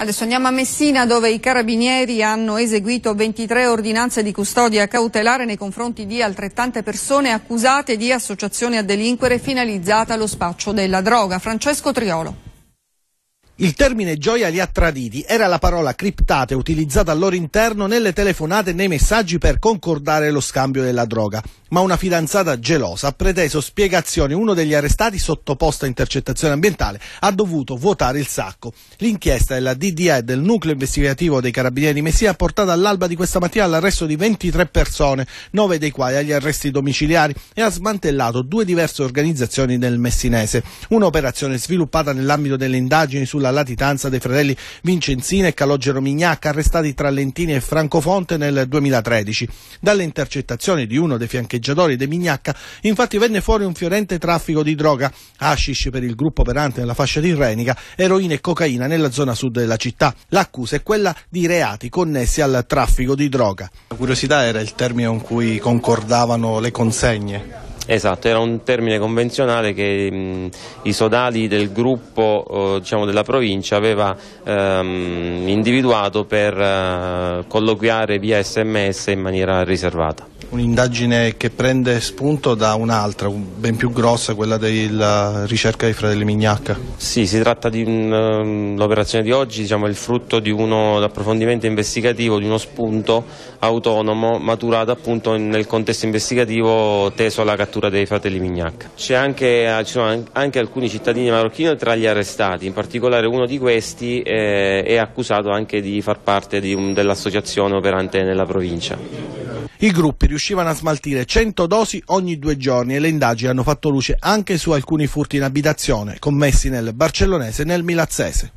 Adesso andiamo a Messina dove i carabinieri hanno eseguito 23 ordinanze di custodia cautelare nei confronti di altrettante persone accusate di associazione a delinquere finalizzata allo spaccio della droga. Francesco Triolo. Il termine gioia li ha traditi era la parola criptata utilizzata al loro interno nelle telefonate e nei messaggi per concordare lo scambio della droga, ma una fidanzata gelosa ha preteso spiegazioni. Uno degli arrestati sottoposto a intercettazione ambientale ha dovuto vuotare il sacco. L'inchiesta della DDA e del nucleo investigativo dei carabinieri di Messia ha portato all'alba di questa mattina all'arresto di 23 persone, 9 dei quali agli arresti domiciliari e ha smantellato due diverse organizzazioni del messinese. Un'operazione sviluppata nell'ambito delle indagini sulla la latitanza dei fratelli Vincenzina e Calogero Mignacca, arrestati tra Lentini e Francofonte nel 2013. Dalle intercettazioni di uno dei fiancheggiatori dei Mignacca, infatti, venne fuori un fiorente traffico di droga, hashish per il gruppo operante nella fascia tirrenica, eroina e cocaina nella zona sud della città. L'accusa è quella di reati connessi al traffico di droga. La curiosità era il termine con cui concordavano le consegne Esatto, era un termine convenzionale che mh, i sodali del gruppo eh, diciamo della provincia aveva ehm, individuato per eh, colloquiare via sms in maniera riservata. Un'indagine che prende spunto da un'altra, ben più grossa, quella della ricerca dei fratelli Mignacca. Sì, si tratta di dell'operazione ehm, di oggi, diciamo, il frutto di un approfondimento investigativo, di uno spunto autonomo maturato appunto nel contesto investigativo teso alla cattura dei fratelli Mignacca. Anche, ci sono anche alcuni cittadini marocchini tra gli arrestati, in particolare uno di questi eh, è accusato anche di far parte dell'associazione operante nella provincia. I gruppi riuscivano a smaltire 100 dosi ogni due giorni e le indagini hanno fatto luce anche su alcuni furti in abitazione commessi nel barcellonese e nel milazzese.